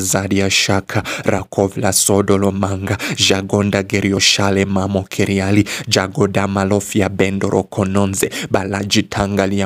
zadia Shaka Rakovla manga Jagonda Gerioshale Mamo Keriali Jagoda Malofia Bendoro Kononze Balaji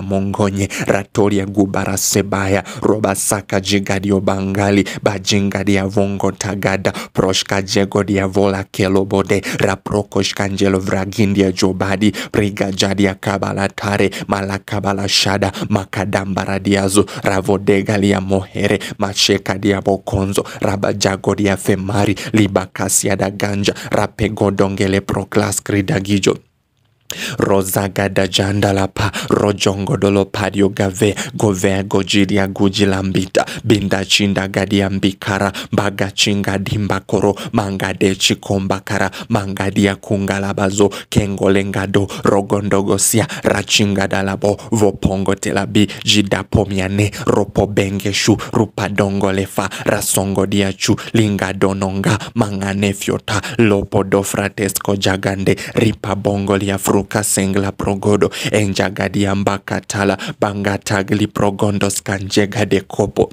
Mongonye Ratoria Gubara Sebaya Robasaka Jigadio Bangali Bajingadia Vongo Tagada Proshka Jegodia Vola Kelobode Raprokosh Vragindia Jobadi Prigajadia tare Malakabala Shada Makadambara Ravodegalia Mohere Ma bashekadia bokonzo rabajagodia femari libakasiadaganja rapegodongele proklas kridagijo rozagada jandalapa rojongodolopadio gave govea gojiria gujilambita bindachinda gadiambikara mbagachingadimbakoro mangadechikombakara mangadia kungalabazo kengolengado rogondogosia rachingadalabo vopongotelabi jidapomiane ropobengeshu rupadongolefa rasongodiachu lingadononga manganefyota lopodofratesko jagande ripabongoliafru Sengla progodo enjagadiambakatala bangatagli progondos kanjega de kopo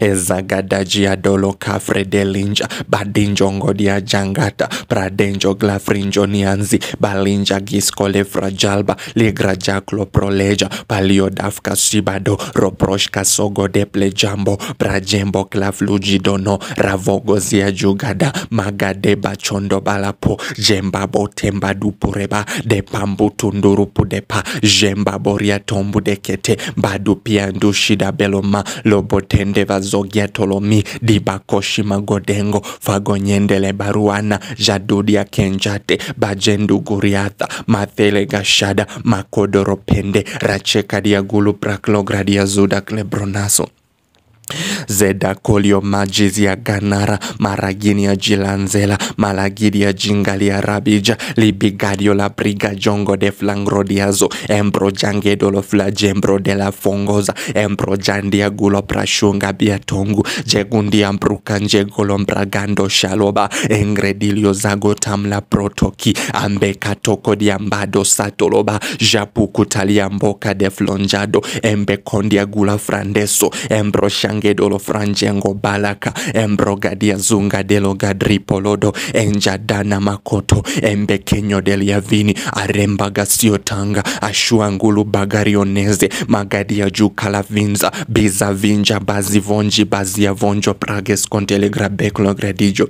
ezagadagia dolo kafredelinja badinjo ngodia jangata pradenjo glafrinjo nianzi balinja giskole frajalba jaklo proleja paliodafka sibado roproshka deple jambo brajembo klaflujidono ravogozia jugada magade bachondo balapo jembabo dupureba depambu tundurupudepa jembaboria pia badupiandushida beloma loboteno Ndeva Zogia Tolomi Dibakoshi Magodengo Fagonyendele Baruana Jadudia Kenjate Bajendu Guriatha Mathele Gashada Makodoro Pende Rachekadia Gulu Praklogradia Zuda Klebronaso zeda kolio majizi ya ganara maragini ya jilanzela malagidi ya jingali ya rabija libigadio la briga jongo de flangrodiazo embro jangedolo flajembro de la fongoza embro jandia gulo prashunga biatongu jegundia mbruka njegolo mbragando shaloba engredilio zago tamla protoki ambekatoko diambado satoloba japukutalia mboka de flonjado embekondia gula frandeso embro Change Dolo Franjengo Balaka Embrogadia Zunga Gadri Dripolodo Enjadana Makoto Embekenyo Deliavini Arembaga tanga Ashuangulu Bagarioneze Magadia Jukala Vinza Biza Vinja bazi bazi Bazia Vonjo Prages Kontelegra Beklo Gradijo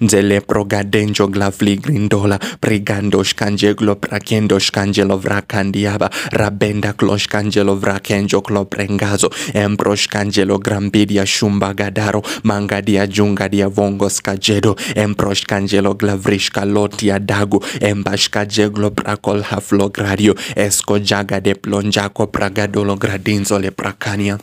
nzele progadenjo glavli grindola prigando shkanjeglo prakendo shkanjelo vrakandiaba rabenda kloshkanjelo vrakenjo kloprengazo empro shkanjelo grambidia shumbagadaro mangadia jungadia vongo skajedo empro shkanjelo glavrishka lotia dago embashkajeglo prakol haflogradio esko de plonjako pragadolo gradinzole prakania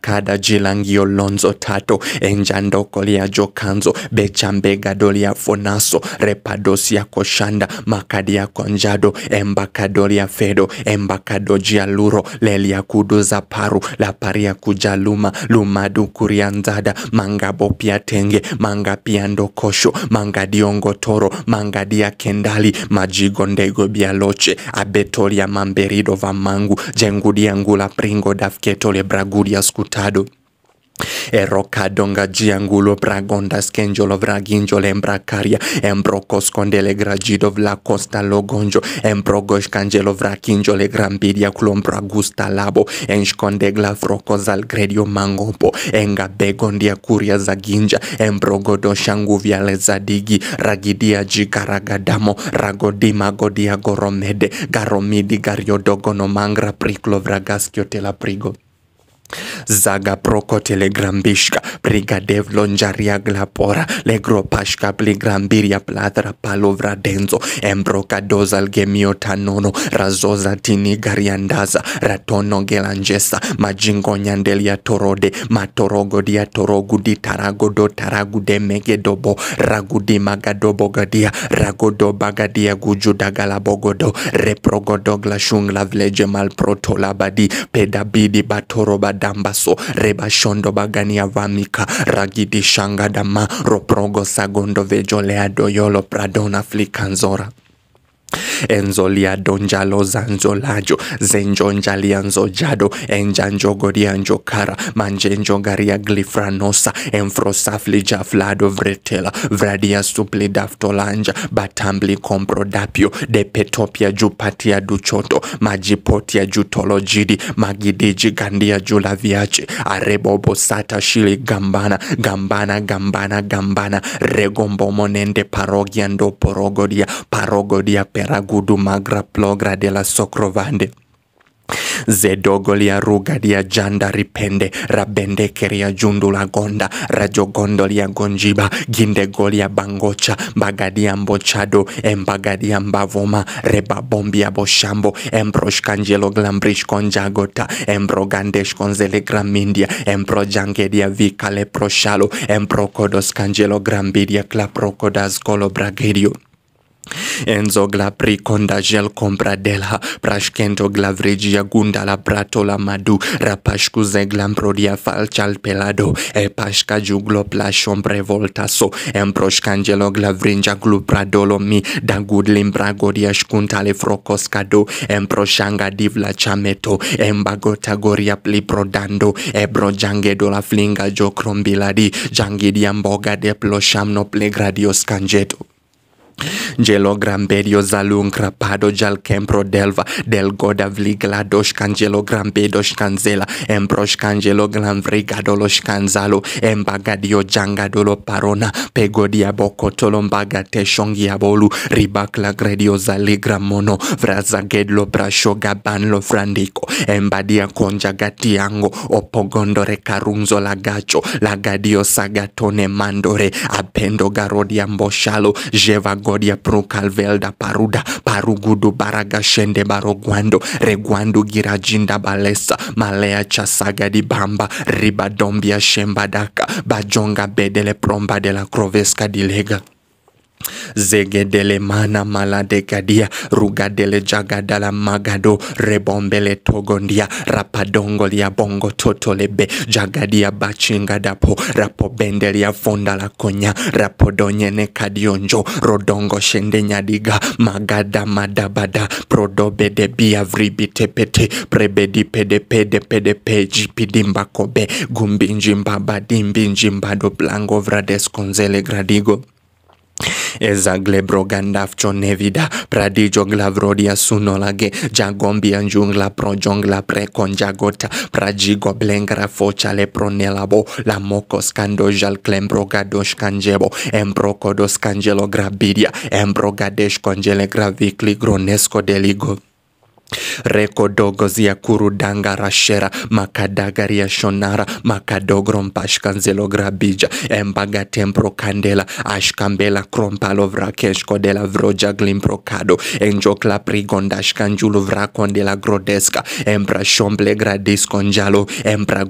kada jilangio lonzo tato enjandokolia jokanzo bechambegadolia fonaso repadosia koshanda makadia konjado embakadolia fedo embakadojia luro lelia kuduza paru laparia kujaluma lumadu kurianzada mangabo pia tenge manga pia ndokosho mangadiongotoro mangadia kendali majigo ndego bialoche abetolia mamberido vamangu jengudia ngula pringo dafketo Sole E roca donga giangulo bragonda bragondas kenjolo vraginjolo embracaria embrocos condele gragido costa logonjo embrogos canjelo vrakinjole grambidia clombragusta labo sconde enshkondegla vrocos gredio mangopo engabegondia kuria za ginja embrogodo shanguviale zadigi ragidia gigaragadamo jigaragadamo ragodimagodia goromede garomidi gariodogono mangra priclo priklo vragaskiotela prigo zaga proko telegrambishka brigadev lonjaria glapora legropashka bligrambiria plathra palovradenzo embrokadozal gemiotanono razoza tinigariandaza ratonogelanjesa majingonyandelia torode matorogodia torogudi taragodo taragude megedobo ragudi magadobogadia ragodobagadia gujudagalabogodo reprogodoglashunglavlejemalprotolabadi pedabidi batorobad dambaso rebashondo bagania vamika ragidishangadama roprogo sagondo vejoleadoyolo pradona flikanzora enzolia donjalo zanzolajo kara manjenjo manjenjogaria glifranosa enfrosaflijaflado vretela vradia suplidaftolanja batambli comprodapio depetopia jupatia duchoto majipotia jutolojidi magidiji gandia julaviachi arebobosata shili gambana gambana gambana gambana regombomonende parogia ndo porogodia parogodia pe opera magra plogra della socrovande zedogolia rugadia janda ripende rabendekeria jundula gonda rajogondolia gonjiba gindegolia bangocha mbagadia mbochado embagadia mbavoma rebabombia boshambo embroshkanjelo glambrish embrojangedia vikale proshalo klaprokodas kolo bragedio Enzo glapri condagel compradela prashkento glavregia gundala pratola madu rapashkuze glamprodia falchal pelado e pashka juglo plashom prevoltaso emproshkangelo glavrinja glupradolo mi dagud limbragodia shkuntale frokoskado emproshanga divla chameto embagotagoria pli prodando ebrojangedo la flinga jocrombiladi jangidiamboga deplosham no plegradioskanjeto Ngelogram bedio zalungra pado jal kempro delva del goda vligla doshkan gelogram bedoshkan zela embroshkan gelogram vrigadoloshkan zalo embagadio jangadolo parona pegodia bokotolo mbagate shongia bolu ribakla gredio zaligra mono vrazagedlo brasho gabanlo frandiko embadia konja gatiango opogondore karunzo lagacho lagadio sagatone mandore apendo garodia mboshalo jevago godia pro calvelda paruda parugudo baragashende barogwando regwando girajinda balesa malea chasaga di bamba ribadombia shembadaka bajonga bedele promba della crovesca di lega zegedele mana maladegadia rugadele jagadala magado rebombele togondia rapadongolia bongo totolebe jagadia bachingadapo rapobendelia fondala konya rapodonyene kadionjo rodongo shendenyadiga magada madabada prodobedebia vribitepete prebedipedepedepedep jipidimbakobe gumbinjimbabadimbi njimbado blango konzele gradigo ezaglebrogandafco nevida pradiĝo glavrodia sunolage jagombia njungla projongla prekonjagota prajigo blengra foĉale pronelabo la moko skandoĵal klembrogado ŝkanĝebo embrokodo skanĝelo grabidia embrogadeŝ konĝele gravikli gronesko deligo reko dogo shonara makadogro rekodogozia grabija embaga tempro kandela ashkambela krompalo vroja krompalovrakeshkodela vrojaglimprokado enjoklaprigondashkanjulo vrakondela grodeska embra embra shomble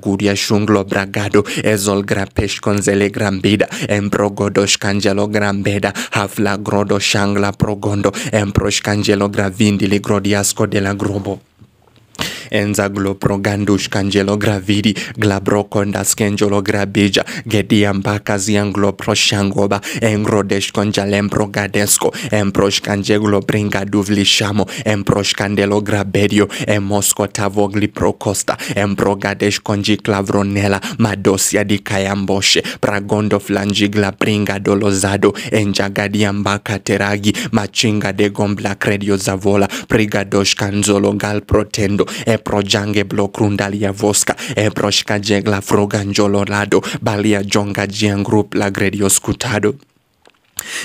gudia shunglo bragado ezol grambida embrashomblegradiskonjalo grambeda hafla grodo shangla progondo gravindili grodiasko dela na enza glopro gandush kanjelo gravidi glabro konda skenjolo grabija zian gediambakazianglo proshangoba engrodesh konjalempro gadesko emprosh duvli shamo emprosh kandelo grabedio emosco tavogli empro gadesh konji clavronela madosia di kayamboshe pragondo flanji glabringa dolozado enjagadiambaka teragi machinga de gombla credio zavola prigadosh kanzolo gal protendo e projange blokrundalia voska ebroshka la froga njololado balia jonga jiangrup la gredioskutado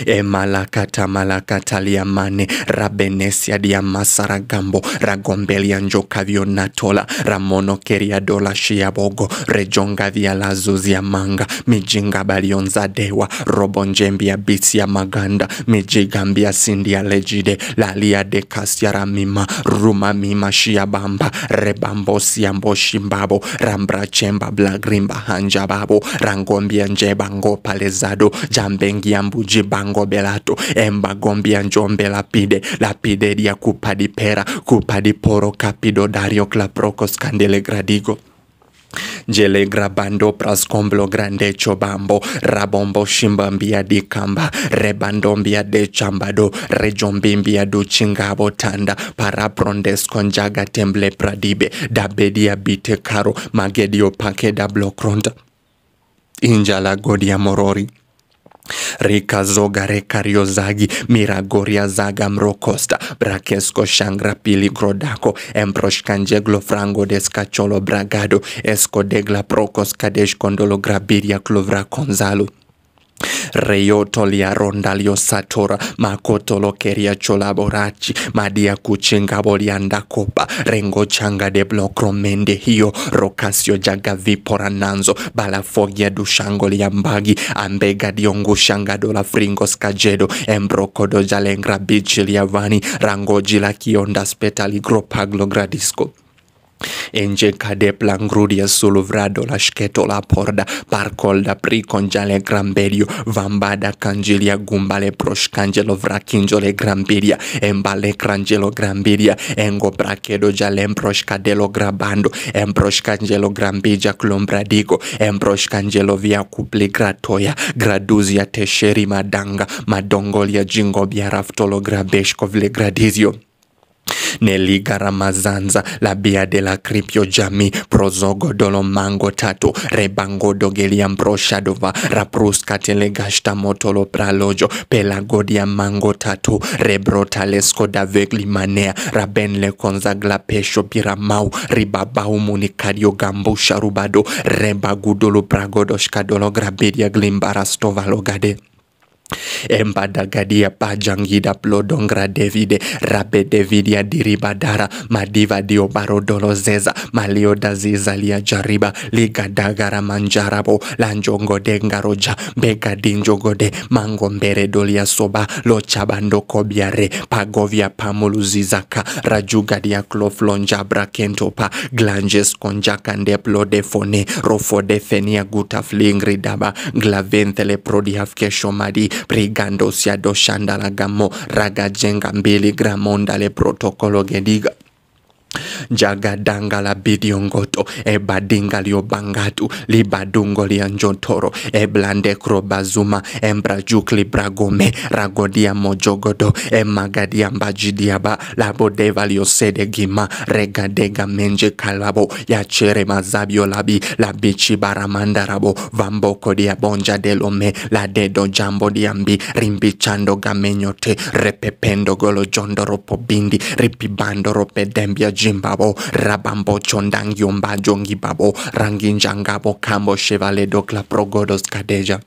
emalakata malakata liamane rabenesia diamasa ragambo ragombelia njokavionatola ramonokeriadola shiabogo rejongavialazuzia manga mijingabalionzadewa robonjembia bisia maganda mijigambia sindia lejide lalia dekasia ramima rumamima shiabamba rebambosiamboshimbabo babo rambrachemba blagrimba hanjababo rangombia njeba jambengiambuji bango belato embagombia njombe lapide lapide dia kupadipera kupadiporo kapido dario klaproko skandele gradigo njele grabando prascomblo grande chobambo rabombo shimba dikamba rebando mbia de chambado rejombi mbia du chingabo tanda paraprondesco njaga temble pradibe dabedia bite karo magedio pake da blokronda injala godia morori Rikazoga rekariozagi miragoriazaga mrokosta brakesko shangra piligrodako embroshkanjeglo frango deskacholo bragado esko degla prokos kadesh kondolo grabiria klovra konzalu reyo toliaro ndalyo satora makotolo keriacho laboraci madia kuchenga bolianda kopa rengo changa de blokro mende hiyo rokasio jaga vipora nanzo balafogia dushango liambagi ambega diongu shanga dola kajedo embrokodo jalengra bichi liavani rangoji la kionda spetali gropaglo gradisco Enje kadep la ngrudia vrado la shketo la porda parkol da prikonjale grambedio vambada kanjilia gumbale proshkanjelo vrakinjole grambidia embale kranjelo grambidia engo brakedo jale embroshkadelo grabando embroshkanjelo grambija klombradigo embroshkanjelo via kupli gratoya graduzia tesheri madanga madongolia jingo biaraftolo grabeshko vle gradizio Neliga Ramazanza Labia de la Cripio Jami Prozogo mango Tatu Rebango Dogelia Mbroshadova Rapruska Telegashta Motolo Pralojo Pelagodia Mango Tatu Rebro Talesco Davegli Manea Raben Lekonza Glapesho Biramau Ribabau Munikadio Gambo Sharubado Reba Gudolo Bragodoshkadolo Grabedia Glimbara embadagadia pajangida plodongra devide rabe devidia diribadara madiva dio barodolozeza maliodazizalia jariba ligadagara manjarabo lanjongode ngaroja mbegadinjogode mangombere dolia soba lochabandokobiare pagovia pamuluzizaka rajugadia kloflonja brakentopa glanges konjakande plodefone rofodefenia gutaflingridaba glaventhele prodiafkeshomadi brigando siado shandala gamo raga jenga mbili gramonda le protokolo gediga njagadanga la bidiongoto ebadinga liobangatu libadungo lianjotoro eblandekro bazuma embrajuk libragome ragodia mojogodo emagadia mbajidiaba labodeva liosedegima regadega menje kalabo yachere mazabio labi labichi baramandarabo vamboko diabonja delome ladedo jambo diambi rimbichando gamenyote repependo golojondoro pobindi ripibando ropedembiaji jimbabo rabambo chondang yomba jongi babo rangi njangabo kambo chevaledo klaprogodos kadeja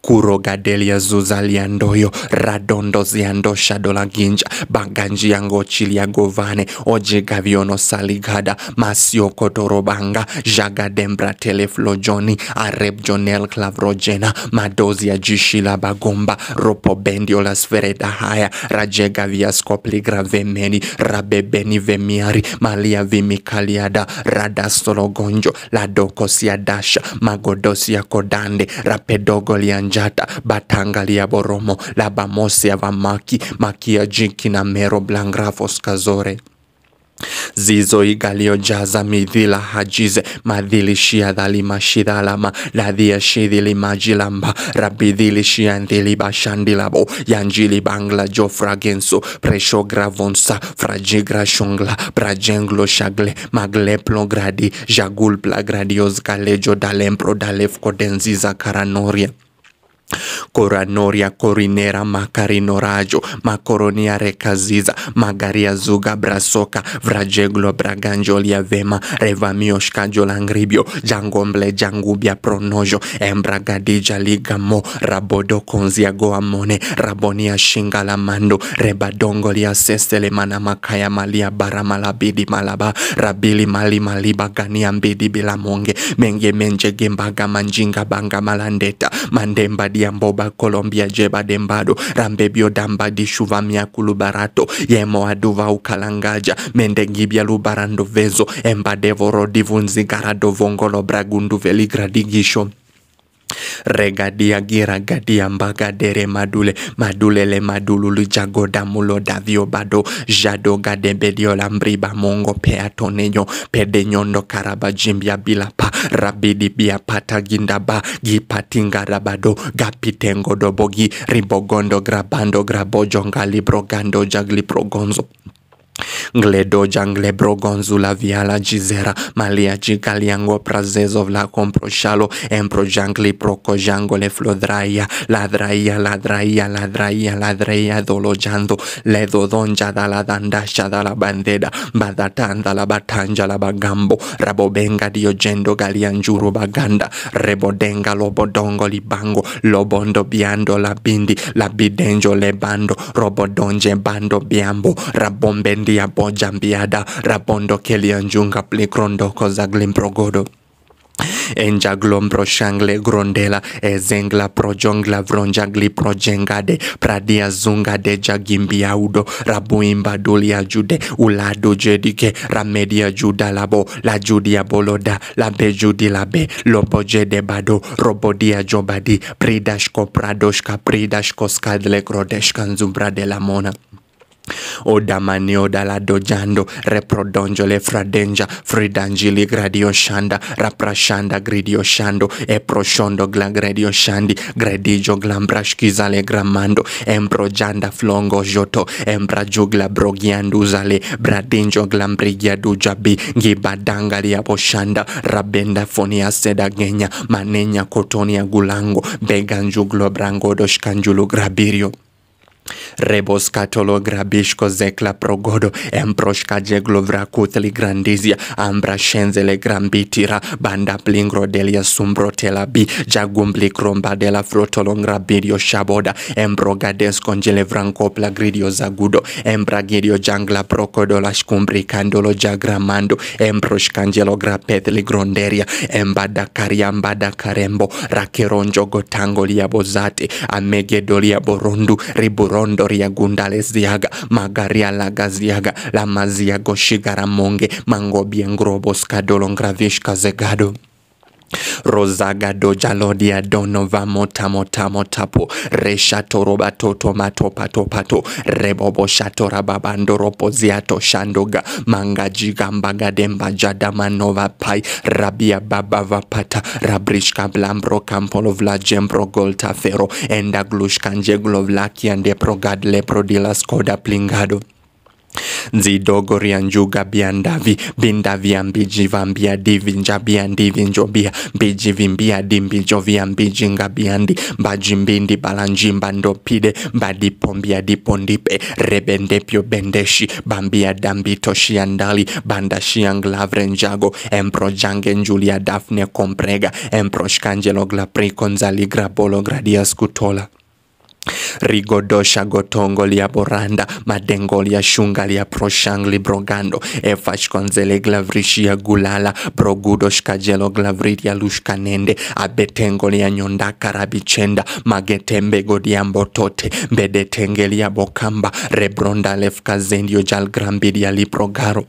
kuro gadelia zuza liandoyo radondo ziando shado ginja baganji yango chilia govane oje gaviono saligada masio kotorobanga jaga dembra teleflo joni areb jonel clavrogena madozi ya jishila bagomba ropo bendio la sfereda haya rajega via vemeni rabebeni vemiari malia vimikaliada radastologonjo ladokosia dasha magodosia kodande rapedogo Kolia Njata, Batanga lia Boromo, laba Labamosi ya Vamaki, Makia jiki na Mero Blangrafos Kazore zizo igaliojaza midhila hajize madhilishia dhalima shidhalama ladhia shidhilimajilamba rabidhilishia ndhilibashandilabo yanjili bangla jo fragenso presho gravonsa frajigra frajigrashongla brajenglo shagle magleplogradi jagulplagradiosgalejo dalempro dalefkodenziza karanoria koranoria korinera makarinorajo makoronia rekaziza magaria zuga brasoka vrajeglo braganjolia vema jolangribio jangomble jangubia pronojo embragadija ligamo rabodo konziagoamone rabonia mando rebadongolia sesele mana makaya malia malabidi malaba rabili mali maliba gania mbidi bilamonge menge menjegembaga manjinga banga malandeta mandembadi yamboba colombia jeba dembado rambebio dambadishuva miakulu barato yemo aduva ukalangaja mendengibya lubarandovezo embadevoro vongolo bragundu veligradigisho regadia gira gadia mbaga dere madule madulele madululu jagoda mulo davio bado jado gadebedio lambriba mongo peatoneyo nyondo karaba jimbia pa rabidi bia pata gindaba gipatinga rabado gapitengo dobogi ribogondo grabando grabojo ngalibro gando jagli progonzo Gledoĝa glebrogonzula viala gizera malia ĝigaliango prazezovla komproŝalo emproĝankli prokoĵango leflodraja ladraja ladraja ladraja ladraja doloĝando ledodonĝa dala dandaŝa dala bandeda badatanda la batanja la bagambo rabobenga diogendo galianĝuru baganda rebodenga lobodongo li bango lobondo biando la labindi labidenjo lebando robodonje bando biambo rabomben Bondia boja mbiada rabondo kelianjunga plikrondo koza glimprogodo enja glombro shangle grondela ezengla projongla vronjagli projengade pradia zungade jagimbiaudo rabuimba dulia jude uladu jedike ramedia juda labo la judia boloda labe judi labe lobo jede bado robodia jobadi pridashko pradoshka pridashko skadle krodeshka nzumbra de la mona Oda o dala dojando reprodonjo le fradenja fridangili gradio shanda raprashanda gradio shando eproshondo gla gradio shandi gredijo glambrashkizale gramando embrojanda flongo joto embrajugla brogianduzale bradinjo glambrigia dujabi ngibadangaliya boshanda rabenda fonia seda genya manenya kotonia gulango beganjuglo shkanjulu grabirio Rebos katologra bishko zekla progodo emproshka jeglo vracutli grandizia ambra shenzele grambitira banda plingro delia sumbro tela bi, jagumbli kromba dela frotolongra bidio shaboda embroga deskonjele vrancopla gridio zagudo embra gidio jangla procodo la scumbri candolo jagramando embroshkanjelo grapetli gronderia embada kariambada karembo rakeronjogo tango liabozate amegedolia borondu riburo alaga ziaga Magaria Lagaziaga shigara monge Mangobie ngrobo skadolo Ngravishka Zegado rozagado jalodia donova mota mota motapo toroba toto mato pato pato rebobo babando ropo ziato shandoga mangajiga jada manova pai rabia baba vapata rabrishka blambro kampolo jembro golta fero endaglushkanjeglovlakiande progadle skoda plingado nzidogo rya njuga bia ndavi binda vya mbiji vambia divi njabia ndivi njobia mbiji vimbia mbijo vya mbiji ngabiandi mbaji mbindi balanjimba ndopide mbadipombia dipo ndipe rebendepyo bendeshi bambia dambitoshia ndali bandashia nglavre njago empro jange njulia dafne komprega empro shkangelo glaprikonzaligrabolo gradias kutola rigodosha gotongo lia boranda madengo lia shunga lia proshang li brogando efash konzele glavrishi ya gulala brogudo shkajelo glavriri ya lushka nende abetengo lia nyonda karabichenda magetembe godia mbotote mbedetenge lia bokamba rebronda lefka zendio jal grambiri ya liprogaro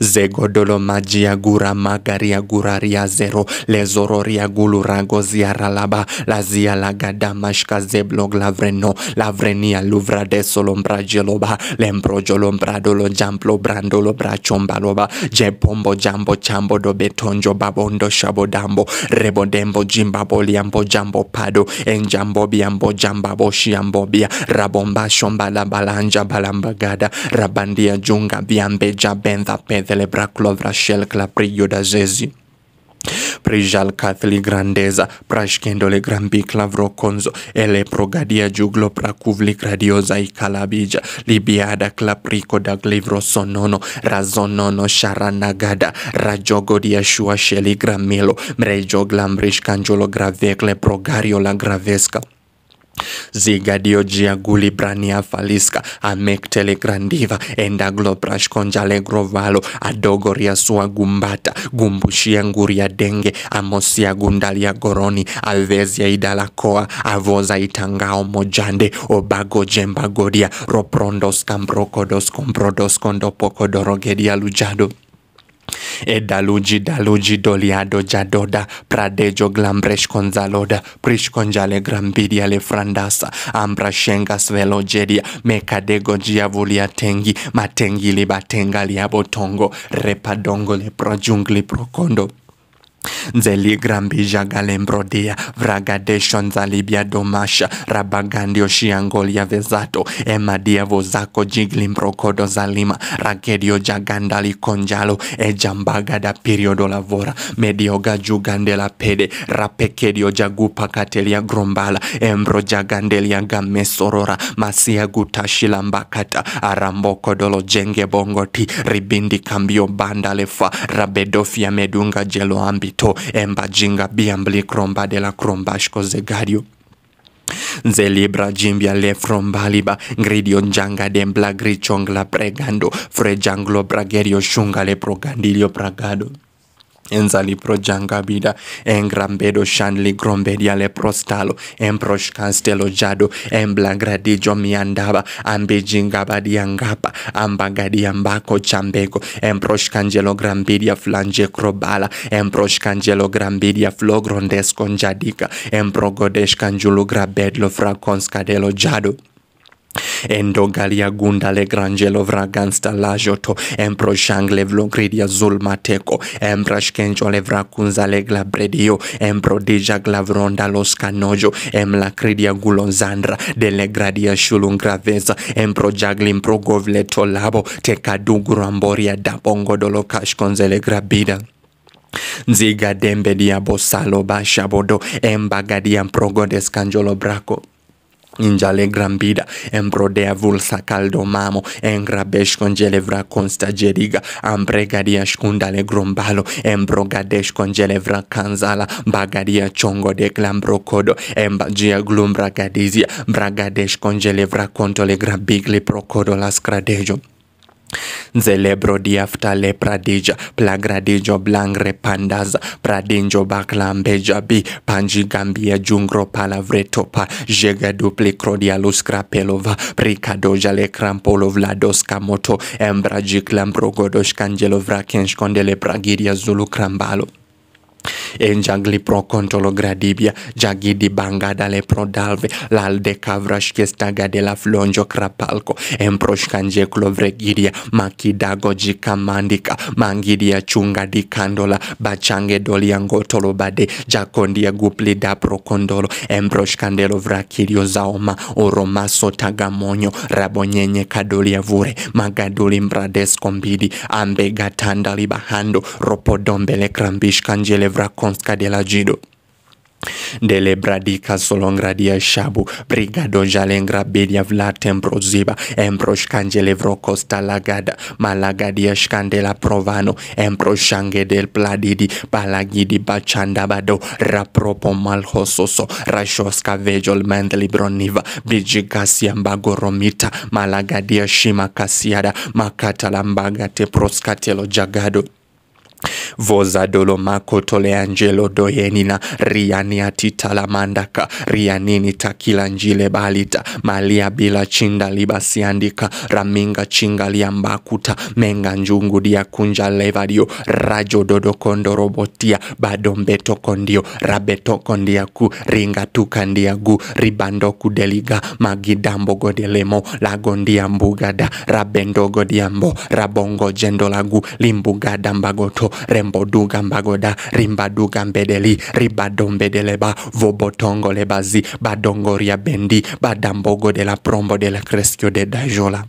zegodolo maji ya gura magari ya gura ria zero lezoro ria gulu rago ziara laba lazia lagada mashka zeblog lavreno lavrenia luvra desolombra jeloba lembrojo dolo jamplo brandolo brachombaloba jepombo jambo chambo do betonjo babondo shabodambo rebodembo jimbabo liambo jambo pado enjambo biambo jambabo bia rabomba shomba la balanja balambagada rabandia junga biambeja bendha celebra Clovra Claprillo da Zezi Prijal kathli grandeza prashkendole le clavro conzo ele progadia juglo prakuvli gradioza ikalabija libiada claprico da glivro sonono razonono sharanagada rajogodia shua sheli gramelo mrejo glambrish canjolo gravecle progario la gravesca Zigadiogia Gulibrania Falisca, Amectele Grandiva, Endaglo Brash Conjalegrovalo, Adogoria Sua Gumbata, Gumbushia Nguria Denge, Amosia Gundalia Goroni, Avezia Idalakoa, Avoza Itangao Mojande, Obago Jembagodia, Roprondos Cambrocodos Combrodos Condopocodorogedia Lujado. Edaluji daluji doliado jadoda pradejo glambresh konzaloda prish konjale grambidia le frandasa ambra shenga jedia mekadego jiavulia tengi matengi libatenga abotongo repadongo le projungli prokondo nzeligrambija galembrodia vragadeshonzalibia domasha rabagandioshiyangolya vezato emadia vozako mbrokodo zalima ragedio jagandalikonjalo ejambagada piriodo lavora medioga jugandela pede rapekedio katelia grombala embro jagandelia gamesorora masia gutashilambakata arambokodolo jenge bongoti ribindi kambio bandalefa rabedofia medunga jeloambi Lito Emba Jinga Biambli Kromba de la Krombashko Zegario nze libra jimbia le frombaliba ngridio gridio njanga dembla grichongla pregando frejanglo bragerio shunga le progandilio pragado enzali en grambedo shanli le prostalo prosh castelo jado emblagradijo miandaba ambijingabadiangapa ambagadiambako chambego prosh cangelo grambidia flange crobala embrosh cangelo grambidia flogrondesco njadika embrogodesh canjulo grabedlo fraconskadelo jado endo galia gunda le grangelo vragansta lajoto empro shangle vlogridia zulmateko embrashkenjo le vrakunza le glabredio empro dija glavronda los canojo emlakridia gulonzandra dele gradia shulun graveza empro jaglim progovleto labo dolo kashkonze le grabida nziga dembe diabosalo bashabodo embagadia mprogo deskanjolo brako Injale Grambida, Embrodea Vulsa mamo Engrabesh Congelevra Consta Jeriga, Ambregadia Shkundale Grombalo, Embrogadesh Congelevra Kanzala, Bagadia Chongo de Glambrocodo, embagia Glumbra Gadizia, Bragadesh conto le grabigli Procodo Lascradejo. Nzelebro diafta le pradeja plagradijo blangre pandaza pradenjo baklambeja bi panji gambia jungro palavretopa jega duple crodia luskra prikadoja le krampolo vladoska moto embra jiklam brogodosh kanjelo pragiria zulu krambalo En jangli pro controllo gradibia, jagi di banga dalle pro dalve, l'al de cavras che staga della flongio crapalco, en pro scange clovregiria, ma chi da goji camandica, mangidia ciunga di candola, baciange doli angotolo bade, giacondia gupli da pro condolo, en pro scandelo vracirio zaoma, o romasso tagamonio, rabognene cadolia vure, magaduli mbrades combidi, ambe gatandali bahando, ropodombele crambiscangele Evrakonska de la Gido. Dele Bradika Solongradia Shabu Brigado Jalengra Bedia Vlat Embroziba Embrosh Cangelevro Costa Lagada Malagadia Shkandela Provano Embrosh del Pladidi Balagidi Bachandabado Rapropo Malhososo Rashoska Vejol Mendeli Broniva Bijigasiambagoromita Malagadia Shima Kasiada Makatalambagate Proskatelo Jagado voza vozadolomako toleangelo doyenina rianiatitalamandaka rianini takila njile balita malia bila chinda libasiandika raminga chinga liambakuta menga njungu dia kunja levadio rajo dodokondorobotia badombetokondio rabetokondiaku ringatukandiagu ribandokudeliga magidambogodelemo lagondia mbugada rabendogo diambo rabongo jendolagu limbugada mbagoto remboduga mbagoda rimbaduga mbedeli ribadombedeleba le bazi badongoria bendi badambogo de la prombo de la crescio de dajola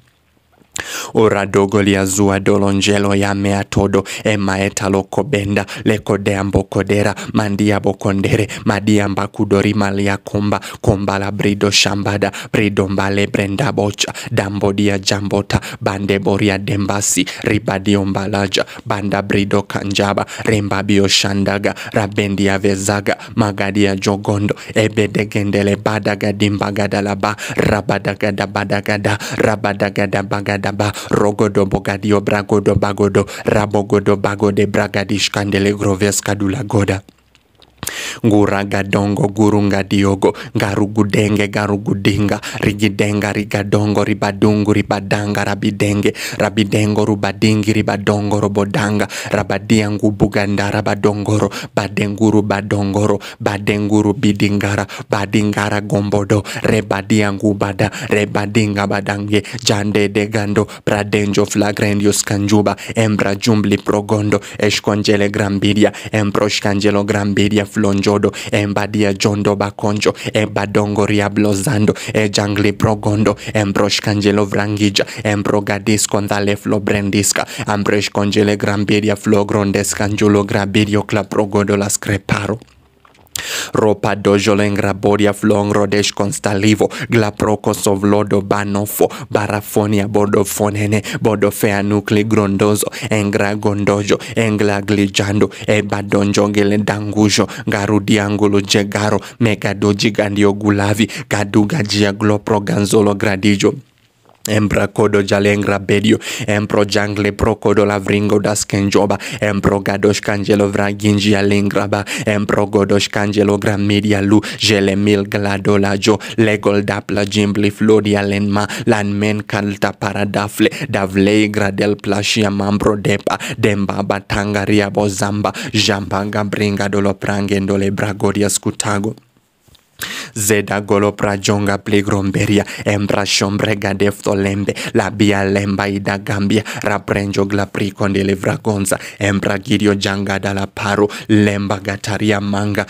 ora dogo liazua dolonjelo mea todo emaetalokobenda lekodea mbokodera mandia bokondere madia mbakudori komba kombala brido shambada brido mbale brenda bocha dambodia jambota bande dembasi ribadio banda brido kanjaba rembabio shandaga rabendia vezaga magadia jogondo ebedegendele badagadimbagadalaba rabadagada bagada gadaba rogodo bogadio bragodo bagodo rabogodo bagode bragadish kandele groves kadula goda nguragadongo gurungadiogo ngarugudenge garugudinga rigidenga rigadongo ribadungu ribadanga rabidenge rabidengo rubadingi ribadongo robodanga rabadia ngubuganda rabadongoro badenguru badongoro badenguru bidingara badingara gombodo rebadia ngubada rebadinga badange jande pradenjo flagrendio skanjuba embra jumbli progondo eshkonjele grambidia embroshkanjelo grambidia Flonjodo, Embadia Jondo Bakonjo, Ebadongo Riablo Zando, Ejangli Progondo, Embrosh kanjelo Vrangija, Embrogadis Condale Flo Brendisca, Ambresh Congele Gramberia Flo Grondes Canjulo Graberio Claprogodo Las Creparo. ropa dojolengra bodia flong rodesh konstalivo glaprokosovlodo banofo barafonia bodo fonene bodo feanukli grondozo engra gondojo engla glijando eba donjongele dangujo garudiangulu jegaro megadojigandio gulavi gaduga jia gloproganzolo gradijo Embra kodo jalengra bedio Embro jangle pro kodo lavringo das kenjoba Embro gadosh kangelo vraginji alengra ba godosh kangelo gram media lu jele mil glado la jo legol dapla jimbli flodia lenma lan men kalta para dafle davle gradel plashia mambro depa demba batanga riabo zamba jambanga bringa dolo prange bragodia skutago zeda golopra jonga pligomberia embra shombrega lembe labia lemba ida gambia raprenjo glaprikondele vragonza embra girio jangada la paro lemba gataria manga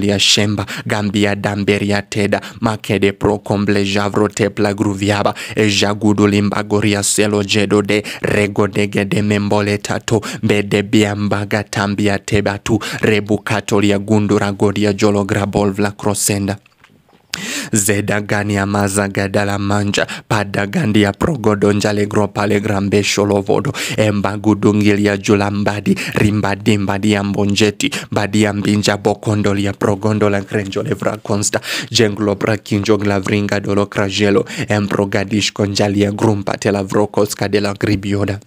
lia shemba gambia damberia teda makede procomble javro tepla gruviaba ejagudu limbagoria selo jedo de rego degede membole tato mbede biambaga tambia tebatu rebu gundura godia grabol vla cross ya maza gadala manja pada ya progodo njalegro jula mbadi rimbadi mbadi ya mbonjeti ya mbinja progondo progondola krenjolevra consta jenglobra kinjoglavringa dolo krajelo emprogadishko de la gribioda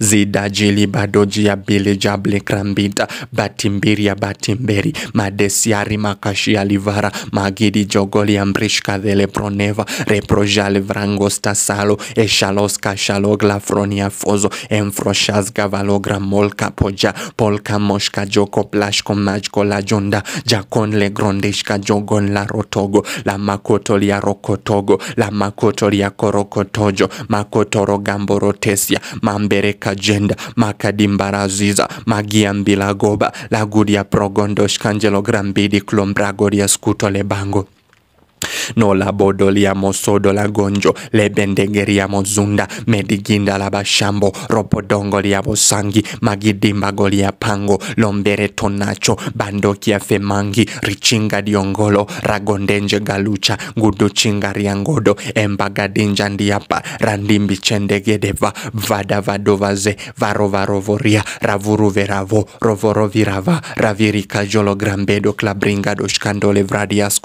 zidajili badoji ya bili jable krambita batimbiri ya batimberi madesiari makashi ya livara magidi jogoli ya mbrishka dhelebroneva reprojal vrangostasalo eshaloska shaloglafronia fozo emfroshas gavalogra molka poja polka moshka joko plashko majko la jonda jakon legrondeshka jogon la rotogo la makoto rokotogo la makoto korokotojo makotoro gamborotesia mam mbere Kajenda Makadimbaraziza Magiambilagoba Lagudia progondo shkanjelo Grambidi skuto lebango Bango no la bodoliamo sodo la gonjo le zunda mediginda la bashambo robodongo liavo magidimbago lia pango lombere tonacho bandokia femangi richinga diongolo ragondenje galucha guduchinga riangodo embagadinja ndiapa randimbi chendegedeva vada vadovaze varovarovoria ravuruveravo rovorovira Rava, Ravirika Grambedo Klabringa Doshkandole Vradias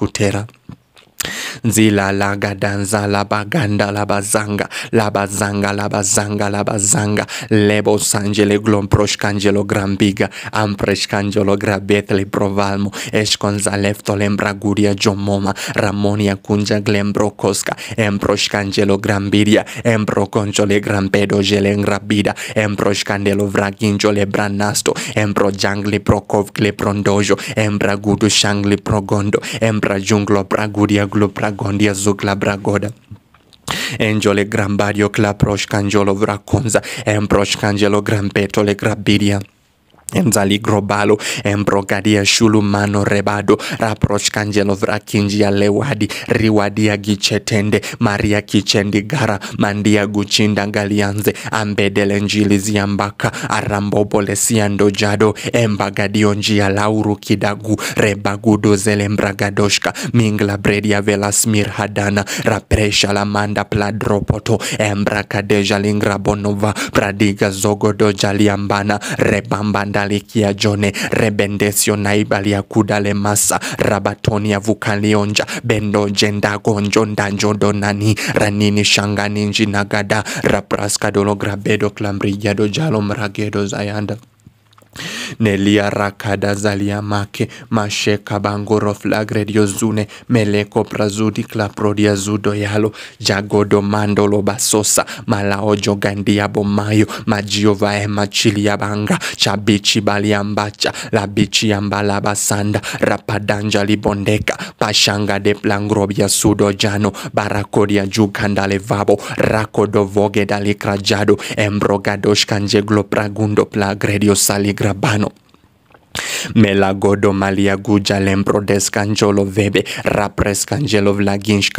Zila laga danza la baganda la bazanga la bazanga la bazanga la bazanga lebo sangele glom proscangelo gran biga am preșcangelo grabetle provalmo esconza lefto lembra guria giomoma ramonia kunja glembro cosca em proscangelo gran biria em proconchole grampedo gele grabida em proscandelo vraginjo le branasto em pro jangli prokov gle prondojo em bragudu shangli progondo em pra junglo guria zoglo bragondia zogla bragoda Enjole grambario claprosh canjolo vraconza, embrosh cangelo grampetole grabidia enzali grobalo embrogadia shulu mano rebado raproch raprochkanjelo vrakinjia lewadi riwadia gichetende maria kichendigara mandia guchinda galianze ambedele njiliziambaka arambobolesiandojado embagadio njia lauru kidagu rebagudo zele mbragadoshka mingla bredia velasmir hadana rapresha la lamanda pladropoto embrakadeja lingrabonova pradiga zogodo jaliambana rebambanda ralikia jone rebendesio ya kudale masa rabatonia vukalionja bendo jenda gonjo ndanjo donani ranini shangani rapraska dolo grabedo klamrijado jalo mragedo zayanda neliarakadazaliamake mashekabangoroflagrediozune meleko prazudi zudo yalo jagodo mandolo basosa malaojogandiabomayo banga chabichi baliambacha rapadanja libondeka pashanga de plangrobiasudojano barakodia rakodo voge dalikrajado embrogadoshkanjeglo pragundo plagredio Grabano. Melagodo Maliaguja Lemprodes Kanjolo Vebe raprescanjelo Kanjelo Vlaginsh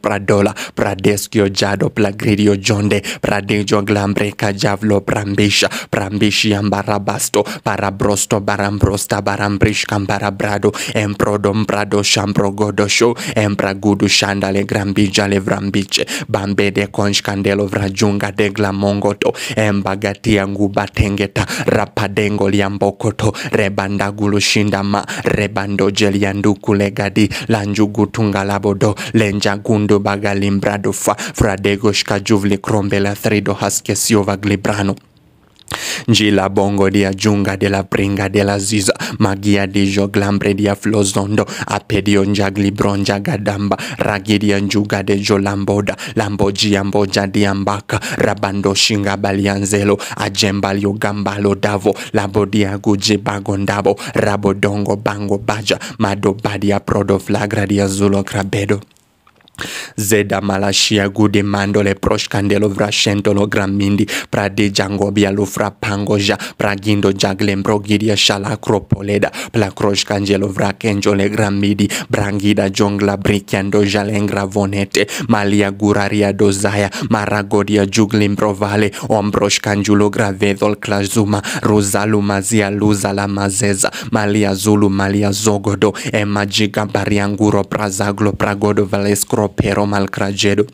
Pradola Pradeskio Jado Plagridio Jonde Pradejo Glambre Kajavlo Prambisha Prambishi Ambarabasto Parabrosto Barambrosta Barambrish Kambarabrado Emprodom Prado Shambrogodo Show Empragudu Shandale Grambija le Levrambiche Bambede Konsh Kandelo Vrajunga de Glamongoto Embagatia Ngubatengeta Rapadengo Liambokoto Rebanda ma rebando jelianduku legadi lanjugu tungalabodo lenjagundo bagalimbradofa fradegoshkajuvli krombela thrido haskesiova glibrano Njila bongo dia junga de la bringa de la ziza magia dijo glambre dia flozondo apedio njagli bronja gadamba ragi dia njuga dejo lamboda lambojia mboja dia mbaka rabando shinga balianzelo ajembalio gambalo davo labodia guji bago ndabo rabodongo bango baja madobadia prodo flagra dia zulo krabedo Zeda Malashia Gude Mandole Prosh Candelo shentolo Gramindi Prade Jangobia Lufra Pangoja Pragindo Jaglem Brogidia Shalacropoleda Placrosh Cangelo Vrakenjole Gramidi Brangida Jongla Brikiando jale ngravonete Malia Guraria Dozaya Maragodia Juglim Provale Ombrosh Canjulo Gravedol Klazuma ruzalu Mazia la Mazeza Malia Zulu Malia Zogodo Emajiga Barianguro Prazaglo Pragodo Valescro ropero malgraĝedo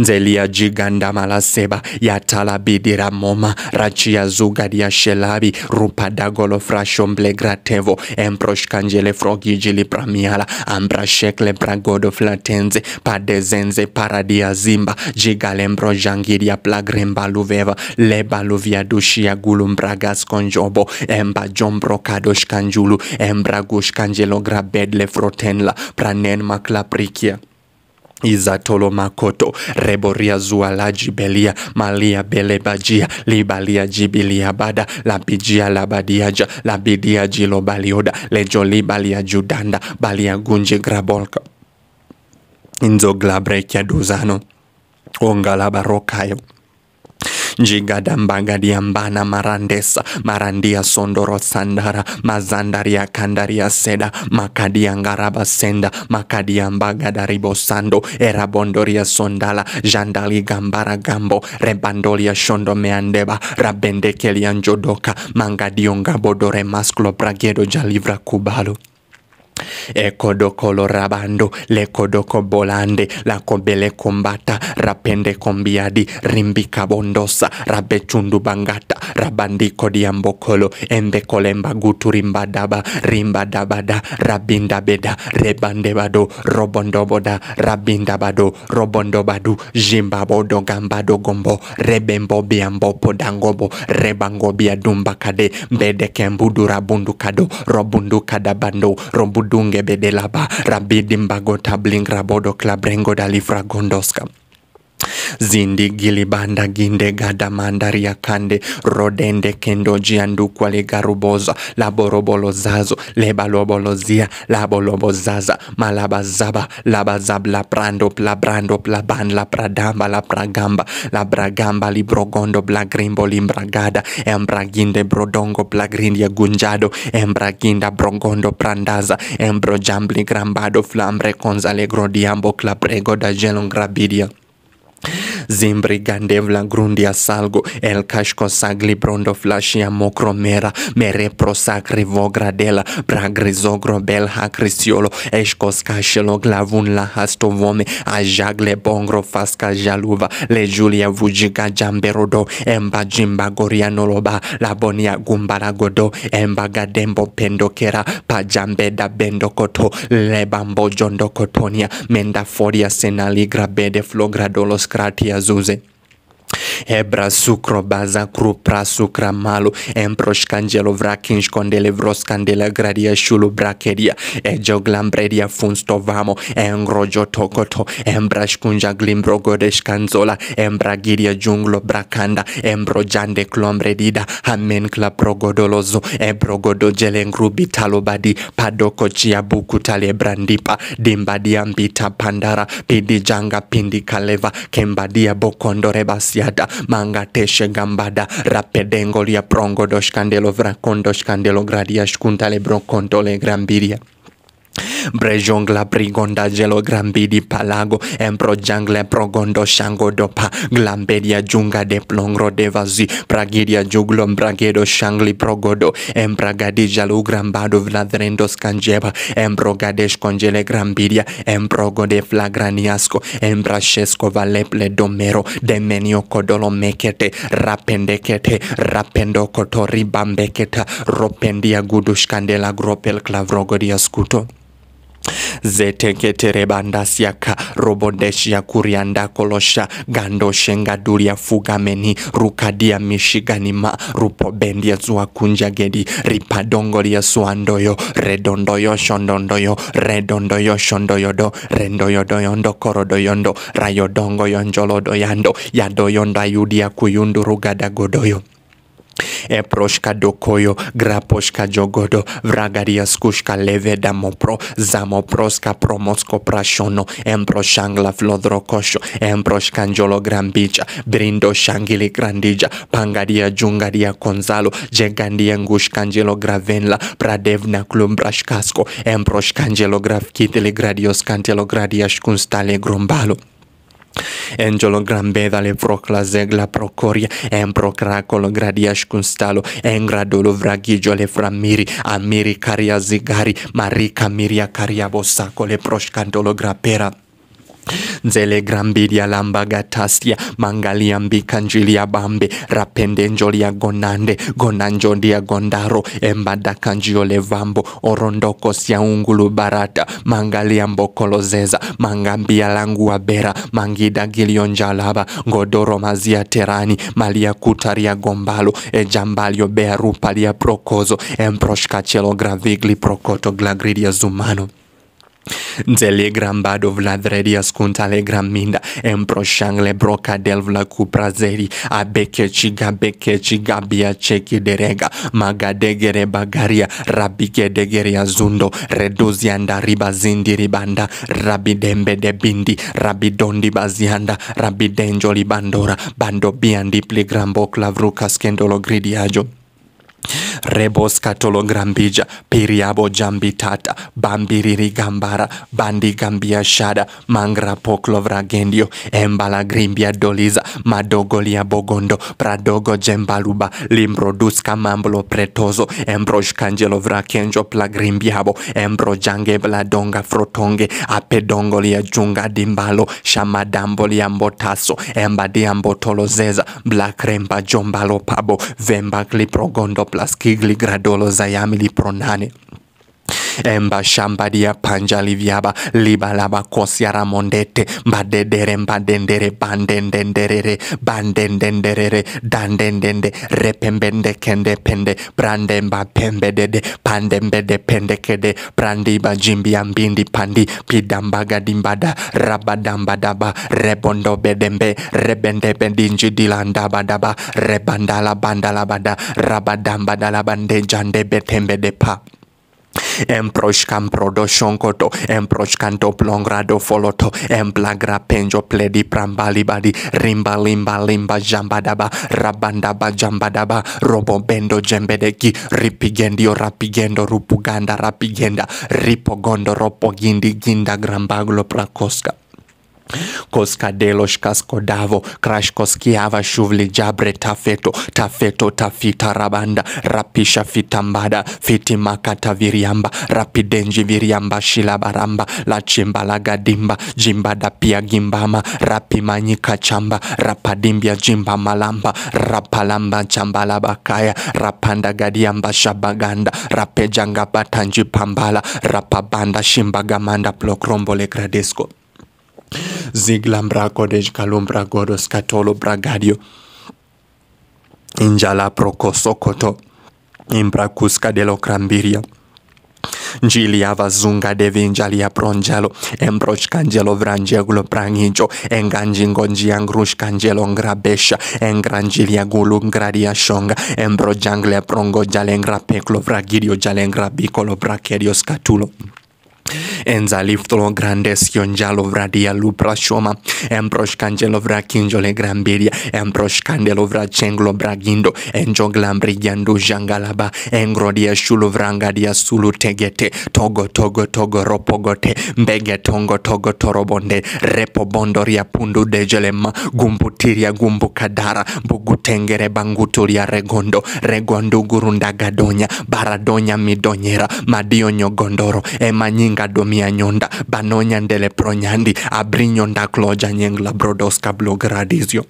nzelia jigandamala seba yatala bidira moma rachia zugadia shelabi rupadagolo frashomblegratevo embroshkanjele frogijili bramiala ambrashekle bragodo flatenze padezenze paradia zimba jigalembrojangiria plagrembaluveva lebaluviadushia gulumbragaskonjobo embajombrokadoshkanjulu embragushkanjelo grabedle frotenla pranen maklaprikia makoto reboria belia malia belebajia libalia jibiliabada labijia labadiaja labidia balioda lejo libalia judanda balia gunji grabolka inzoglabrekia brekia duzano ongalabarokayo njigadambagadiambana marandesa marandia sondoro sandara mazandaria kandaria seda makadia ngaraba senda makadia mbagadaribo sando erabondoria sondala jandali gambara gambo rebandolia shondo meandeba rabendekelia njodoka mangadio ngabodore masklo bragedo jalivra kubalo ekodokolo eh, rabando lekodoko bolande lakobele kombata rapende kombiadi rimbika bondosa rabechundu bangata rabandiko diambokolo embekolemba gutu rimbadaba rimbadabada rabindabeda rebandebado robondoboda rabindabado robondobadu jimbabodo gambado gombo rebembo biambopo dangobo rebango biadumbakade mbedekembudurabundukado robundukadabando robudunga Ngebedela Ba Rabidi Mbago Tabling Rabodo Klabrengo Dalifra Gondoska zindi gilibanda ginde gada mandari ya kande rodende kendo jiandukwa ligaruboza zazo lebalobolozia labolobozaza malabazaba labazab labrando plabrando plaban lapradamba labragamba labragamba librogondo blagrimbo limbragada embraginde brodongo blagrindia gunjado embraginda brogondo prandaza embrojambli grambado flambre conzale grodiambo clabrego da gelon grabidia zimbri gandevla grundia salgo el kashko sagli brondo flashia mokromera mere prosacri vogradela bragrizogro bel Hakrisiolo eshkos Skashelo glavun la Vome ajagle bongro faska jaluva le julia vujiga jamberodo emba jimba Bonia Gumbara Godo emba gadembo pendokera pajambeda bendokoto lebambo jondokotonia mendaforia senaligrabede flogradolos Kratia Zose. hebra sucro baza cru pra sucra malu emprosh kangelo vrakinj condele vros candela gradia shulu brakedia ejoglam bredia funstovamo engrojo tokoto embrash kunja glimbro godesh kanzola embragiria junglo brakanda embrojande progodoloso E progodo ebrogodo jelengrubi talobadi padoko tale brandipa dimbadia mbita pandara pidi janga pindi kaleva kembadia bokondore basiada Shagata Mangateshe Gambada Rapedengolia Prongodosh Candelo Vracondosh Candelo Gradia Shkuntale Brocontole Grambiria Brejongla brigonda jelo grambidi palago empro jangle progondo shango dopa glambedia junga de plongro vazi pragidia juglo mbragedo shangli progodo empragadi jalu grambado vladrendo scanjeba gadesh congele grambidia emprogo de flagraniasco embrashesco valeple domero demenio codolo mekete rapendekete rapendo kotori bambeketa ropendia gudushkandela gropel clavrogo diascuto zetengeterebandas yaka robodesh yakurianda kolosha gandoshengaduria fugameni rukadia mishiganima rupobendia zuakunja gedi ripadongolia suandoyo redondoyoshondondoyo redondoyoshondoyodo rendoyodoyondo korodoyondo rayodongoyonjolodoyando yadoyondo ayudia kuyundurugadagodoyo eproshka dokoyo graposhka jogodo vragariaskushka leveda mopro zamoproska promosko prashono embroshangla flodrokosho embroshkanjolo grambicha brindo shangili grandija pangadia jungadia konzalo jegandia ngushkanjelo gravenla pradevna klumbrashkasko embroshkanjelo grafkitili gradios kantelo gradiashkunstale grombalo Angelo grambeda le procla zegla procoria en procracolo gradiash kunstalo en gradolo vragijo le framiri amiri karia zigari marika miria karia bosako le proshkandolo grapera nzele mbilia lambagatastia mangalia mbika njilia bambe rapende njolia gonande gonanjondia gondaro embadaka njiole vambo orondoko sia ungulu barata mangalia mbokolozeza mangambia langua bera mangida gilionjalaba ngodoro mazia terani malia kutaria gombalo ejambalio bearupalia prokozo emproshkachelo gravigli prokoto glagridia zumano Telegram bado vladredias kun telegram minda emproshangle broka del vla kuprazeri abekeci gabekeci gabia derega magadegere bagaria rabigedegeria zundo reduzianda ribazindi ribanda rabidembe debindi rabidondi bazianda rabidenjo libandora bando biandi pligrambo klavrukas kendolo gridiajo rebos grambija piriabo jambitata bambiririgambara bandigambiashada mangrapoklovragendio embalagrimbia doliza madogolia bogondo pradogo jembaluba limbroduska mamblo pretozo embroshkanjelovrakenjo plagrimbiabo embrojange bladonga frotonge apedongolia junga dimbalo shamadamboliambotaso embadiambotolozeza blakremba jombalo pabo vembakliprogondo plus Kigli Gradolo Zayamili Pronane emba shambadia panjali viaba libalaba kosiara mondete mbadedere mbadendere bandendenderere bandendenderere dandendende repembende kende pende brandemba pembedede pandembede pendekede brandiba jimbi ambindi pandi pidambagadimbada rabadambadaba rebondobedembe rebendebedinjidilanda badaba rebandala bandala bada rabadambadala bande jande betembe de pa Emproshkam prodo shonkoto emproshkanto plongrado foloto emplagra penjo pledi prambalibadi badi rimba limba limba jambadaba rabandaba jambadaba robo bendo jembedeki ripigendio rapigendo rupuganda rapigenda ripogondo ropo ginda grambaglo prakoska koskadelosh kaskodavo krashkos kiava shuvli jabre tafeto tafeto tafita rabanda rapisha fitambada fitimakata viriamba rapidenji viriamba shilabaramba lachimba lagadimba jimbada pia gimbama rapimanyika chamba rapadimbia jimba malamba rapalamba chambalabakaya rapanda gadiamba shabaganda rapejangabata pambala rapabanda shimbagamanda plokrombole gradesco zigla mbrakode kalum bragodo skatolo bragadio injala prokosokoto imbrakuskadelo krambiria Njilia vazunga devinjalia pronjelo embrochkanjelo vranjeglo pranginjo enganjingonjia ngrushkanjelo ngrabesha engranjilia gulu ngradia shonga embrojangle prongo jalengra peklo vragidio jalengra bikolo brakerio skatulo Enzaliftholo grandes Yonjalo Vradia Lupra Shoma Embrosh Cangelo Vrakinjole Gramberia Embrosh Candelo Vrachenglo Bragindo Enjoglambri Yandu Jangalaba Engrodia Shulo Vrangadia Sulu Tegete Togo Togo Togo Ropogote Mbege Tongo Togo Torobonde Repo Bondoria Pundu Dejelema Gumputiria Gumbu Kadara Bugutengere Banguturia Regondo regondu Gurunda Gadonya Baradonya Midonyera Madionyo Gondoro Emanyinga ngadomia nyonda banonya ndele pronyandi abri nyonda kloja nyengla brodoska blogradizio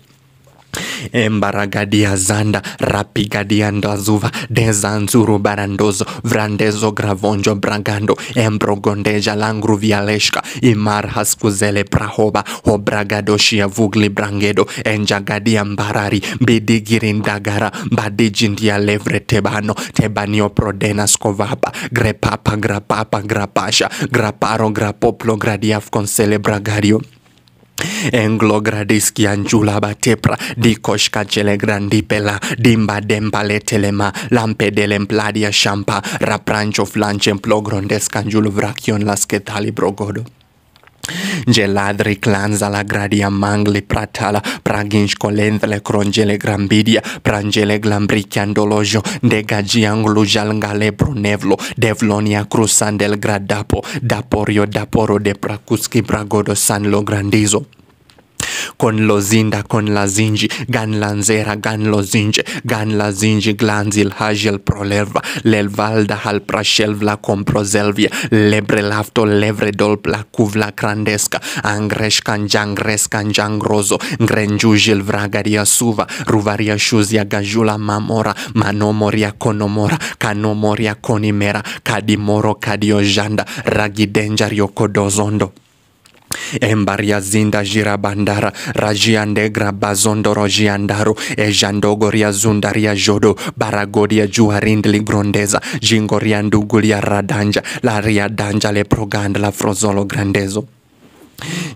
Embaragadia zanda rapigadia azuva dezanzuru barandozo vrandezo gravonjo bragando embrogondeja langru vialeshka imar haskuzele prahoba hobragadoshia vugli brangedo enjagadia mbarari ndagara badijindia levre tebano tebanio prodena skovapa grepapa grapapa grapasha graparo grapoplo gradiafkon sele bragario englogradisciancula batepra dikoshkacelegrandipela dimba dempaletelema lampedelempladia shampa raprancho flanchen vrakion vracion laschetali brogodo Geladri clanza la gradia mangli pratala praginsh kronjele crongele grambidia prangele glambrichiandolojo degagianglu jalngale brunevlo devlonia krusandel gradapo daporio daporo de pracuski bragodo sanlo grandizo con lozinda, con la zinji, gan lanzera, gan lozinge, gan la zinji, glanzil, hagel, prolerva, lelvalda, hal prașelvla, comprozelvia, lebre lafto, levre dolpla, cuvla, crandesca, angreșca, njangresca, jangroso grenjujil, vragaria, suva, ruvaria, shuzia, gajula, mamora, manomoria, conomora, kadimoro conimera, cadimoro, ragi ragidenja, riocodozondo embaria zinda jira bandara rajiandegra bazondoro jiandaru ejandogoria zundaria jodo baragodia juarindli grondeza jingoria ndugulia radanja laria danja leproganda la frozolo grandezo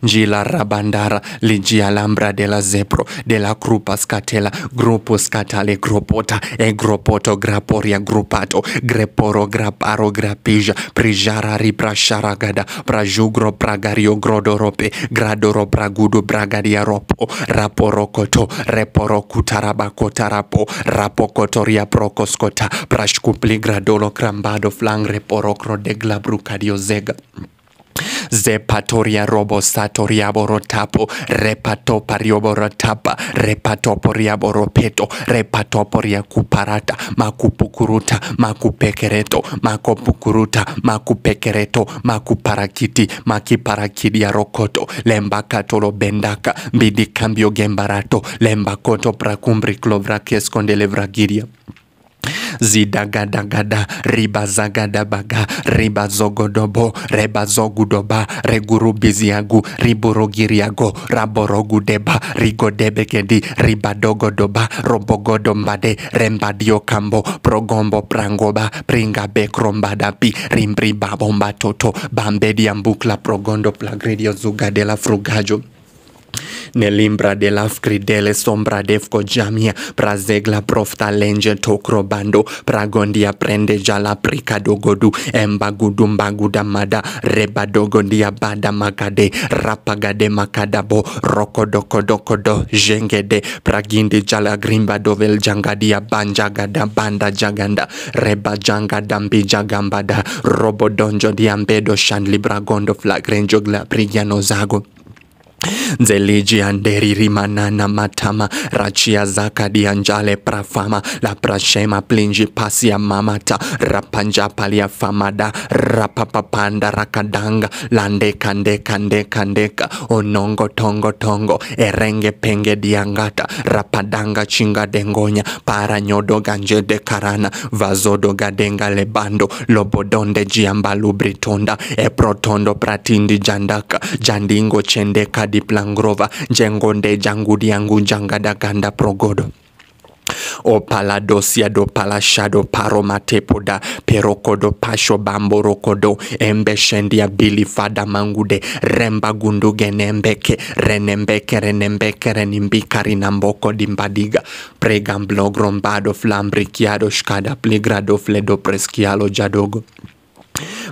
Njila Rabandara Ligialambra de la Zepro de la Krupa Scatela grupo Catale Gropota e Gropoto Graporia Grupato Greporo Graparo Grapija Prijara Riprasharagada Prajugro Pragario Grodorope Gradoro Bragudo Bragadiaropo Raporokoto Reporo Kutarabakotarapo Rapokotoria Prokoskota Prashkupli Gradolo Krambado Flangre Porokro de zega zepatoria robo satoriaboro tapo repatopariaboro tapa repatoporiaboro peto repatoporia kuparata makupukuruta makupekereto makopukuruta makupekereto makuparakiti makiparakidia rokoto lembakatolo bendaka mbidi kambio gembarato lembakoto prakumbri klovrakeskondelevragiria zidagadagada ribazagadabaga ribazogodobo rebazogudoba regurubiziagu riburogiriago raborogudeba rigodebekedi ribadogodoba robogodombade rembadiokambo progombo prangoba pringabekromadapi rimbribabomba toto bambediambukla progondo plagredio zugadela frugajo nelimbra de lafkri dele sombra defko jamia prazegla profta lenje tokrobando pragondia prende jala prika dogodu embagudumbaguda reba dogondia bada makade rapagade makadabo rokodokodokodo jengede pragindi jala grimba dovel jangadia banjagada banda jaganda reba jangadambi jagambada robodonjo diambedo shanlibragondo flagrenjo glaprigiano zago nzeliji anderirimanana matama rachia rachiazakadia anjale prafama la prashema plinji pasia mamata rapanjapalia famada rapapapanda rakadanga landekandekandekandeka onongo tongo tongo erenge penge diangata rapadanga chinga dengonya para nyodo ganje dekarana vazodo gadenga lebando lobodonde jiambalubritonda eprotondo pratindi jandaka jandingo chendeka hadi Plangrova, Njengonde jangudi yangu jangada ganda progodo dosia do palashado paromatepoda perokodo pasho bamborokodo bili fada mangude remba gundugenembeke renembeke renembeke renimbika rinamboko dimbadiga pregamblogrombado flambrikiado shkada pligrado fledo preskialo jadogo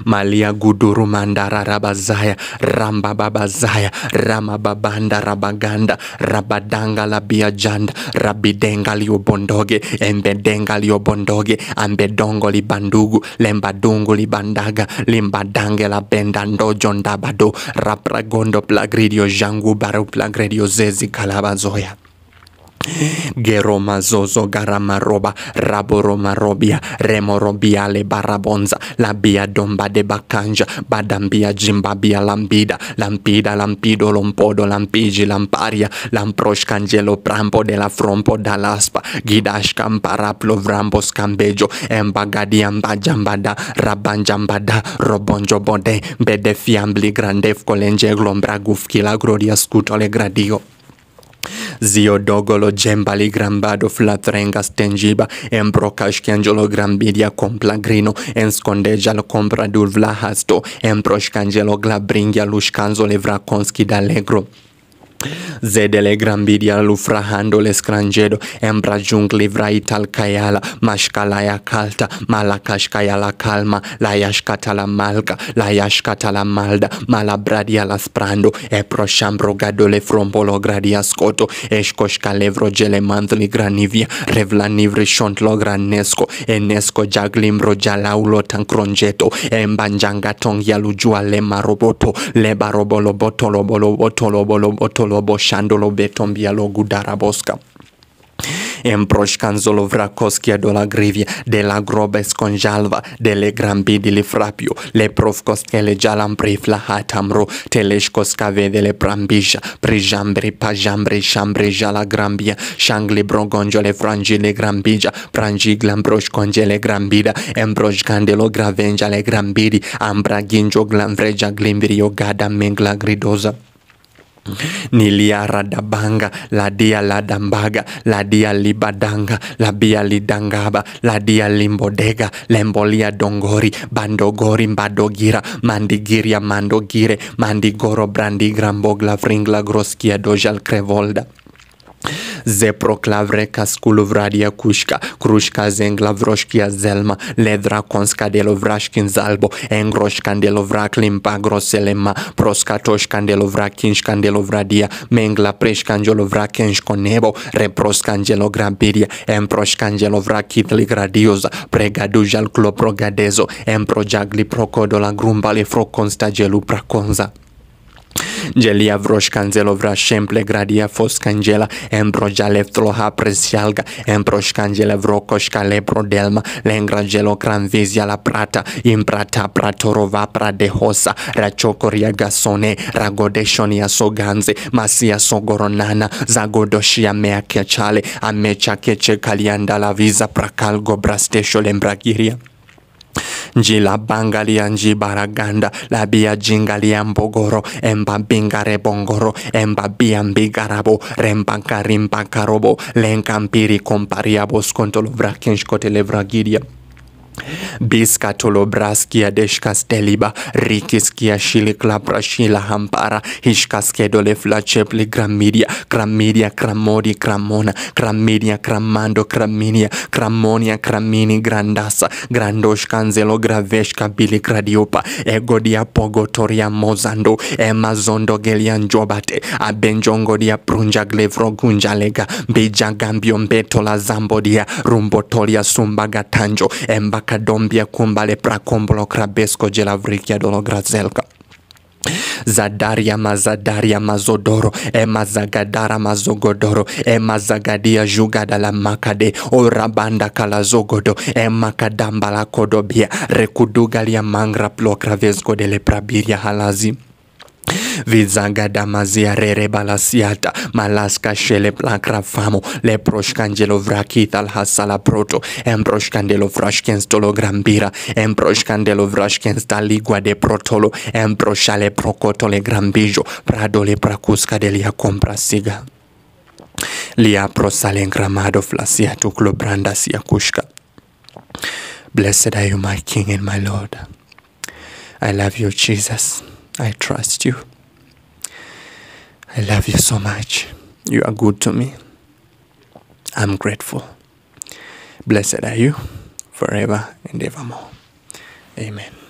malia guduru mandara rabazaya ramba babazaya rama babanda rabaganda rabadanga la biajanda rabidenga liobondoge embedenga liobondoge ambedongo libandugu lembadungu libandaga limbadange la benda ndojo ndabado rapragondo plagridio jangu baru plagridio zezi kalabazoya geromazozo garamaroba raboromarobia remorobiale barabonza labia domba de bakanja badambia jimbabia lambida lampida lampido lompodo lampiji lamparia lamproshkangelo prampo de la frompo dalaspa gidashkamparaplo vrambos kambejo embagadiambajambada rabanjambada robonjobode bedefiambli grandefkolenjeglombragufkila gloria skutole gradio Ziodogolo jembali Grambado Flatrengas Tengiba Embrocash Cangelo Grambidia Complagrino Enscondejal Compradul Vlahasto Embrosh Cangelo Glabringia Lushkanzo Levrakonski dalegro le grambidia lufrahando scrangedo embra jungli vraital kayala, mashkalaya kalta, malakashkaya la calma, layashkata la malka, layashkata la malda, malabradia la sprando, e chambro gado le frombolo gradia scoto, e le levro gele mantli granivia, revlanivri shontlo granesco, enesco jaglimro jalaulo tancrongeto, embanjanga tongia lujua le maroboto Le barobolo botolo bolo botolo bolo botolo lobo shandolo betombia logudara bosca Embroș canzolo vrakoskia do la grivia de la grobes conjalva, de le grambidi li frapio, le profcos che le jalam prif la hatamro, telescos cave de le prambija, pa jambri chambre jala grambia, shangli brogonjo le frangi le grambija, prangi glambroș conge le grambida, embroș candelo gravenja le grambidi, ambra ginjo gingio vreja glimvirio gada mengla gridoza niliaradabanga ladia ladambaga ladia libadanga labia lidangaba ladia limbodega lembolia dongori bandogori mbadogira mandigiria mandogire mandigoro brandigramboglavringla groskia dojal krevolda Zeproklavrenka skulovradia kushka, krushka zenglavroshkia zelma, ledra konskadelovrashkin zalbo, engroshkandelovraklim pagroselema, proskatoshkandelovrakinshkandelovradia, mengla preshkanjolovrakenshkonebo, reproskanjelograbidia, emproshkanjelovrakitligradioza, pregadujal kloprogadezo, emprojagli prokodola grumbale frokonstajeluprakonza. Gelia Vrosh Kanzelo shemple Gradia Foskangela Embroja ha Presialga delma Vrokoshka Lebrodelma Lengragelo Cranvisia La Prata Imprata hosa ra chokoria Gasone so ganze Masia Sogoronana Zagodoshia Mea Kechale Amecha Keche Kalianda La Visa prakalgo Gobrastesho Lembragiria njila bangalia njibaraganda labia jingalia mbogoro emba embabingare bongoro bia mbigarabo rembakarimbakarobo karobo lenkampiri kompariabo skontolo vrakenshkotele Biskatolobraskia deshkas deliba rikiskia shili hampara hishkas kedole flachepli gramidia gramidia kramodi kramona gramidia kramando kraminia kramonia kramini grandasa grandoshkanzelo graveshka bili gradiopa egodia pogotoria mozando emazondo gelianjobate abenjongodia prunja glevrogunjalega mbija gambio mbetola zambodia rumbotolia sumbagatanjo emba kadombia Kumbale Prakombolo Krabesko vrikia Dolo Grazelka Zadaria mazadaria mazodoro emazagadara zagadara mazogodoro emazagadia zagadia jugada la makade orabanda kala zogodo ema kadamba la kodobia rekudugalia mangra plokravesko le prabiria halazi vizagada maziarere balasiata malaska shele plakrafamo leproshkangelo vrakithal hasala proto embroshkandelo vrashkenstolo grambira embroshkandelo vrashkenstaligua de protolo prokoto le grambijo prado le prakuska delia comprasiga liaprosalengramado flasiatu sia kushka blessed are you my king and my lord i love you jesus I trust you. I love you so much. You are good to me. I'm grateful. Blessed are you forever and evermore. Amen.